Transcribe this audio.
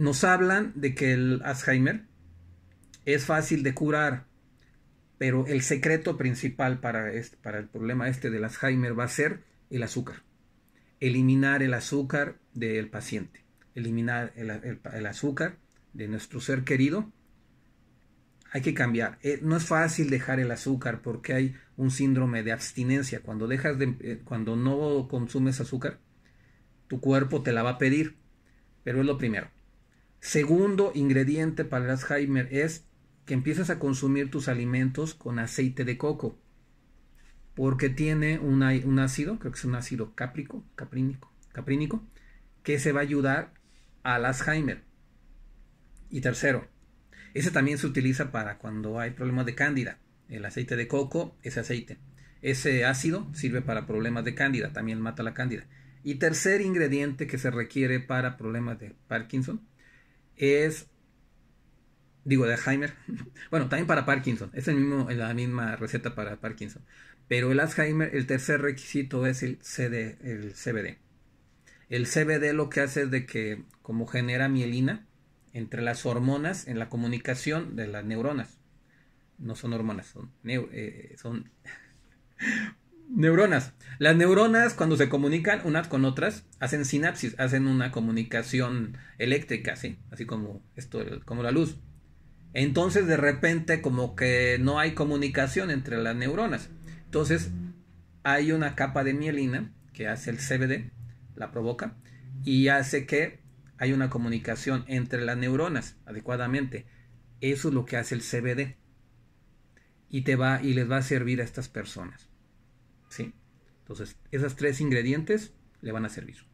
nos hablan de que el Alzheimer es fácil de curar, pero el secreto principal para, el problema este del Alzheimer va a ser el azúcar. Eliminar el azúcar del paciente, eliminar el, el azúcar de nuestro ser querido. Hay que cambiar. Eh, no es fácil dejar el azúcar porque hay un síndrome de abstinencia. Cuando dejas de, eh, cuando no consumes azúcar, tu cuerpo te la va a pedir. Pero es lo primero. Segundo ingrediente para el Alzheimer es que empiezas a consumir tus alimentos con aceite de coco, porque tiene un ácido, creo que es un ácido cáprico, caprínico, que se va a ayudar al Alzheimer. Y tercero, ese también se utiliza para cuando hay problemas de cándida. El aceite de coco, ese aceite. Ese ácido sirve para problemas de cándida, también mata la cándida. Y tercer ingrediente que se requiere para problemas de Parkinson es, digo, de Alzheimer, bueno, también para Parkinson, es el mismo, la misma receta para Parkinson, pero el Alzheimer, el tercer requisito es el, el CBD. El CBD lo que hace es de que, como genera mielina, entre las hormonas en la comunicación de las neuronas, no son hormonas, son, eh, son Neuronas. Las neuronas cuando se comunican unas con otras hacen sinapsis, hacen una comunicación eléctrica, así, Así como esto, como la luz. Entonces de repente como que no hay comunicación entre las neuronas. Entonces hay una capa de mielina que hace el CBD, la provoca y hace que hay una comunicación entre las neuronas adecuadamente. Eso es lo que hace el CBD. Y te va y les va a servir a estas personas. ¿sí? Entonces, esos tres ingredientes le van a servir.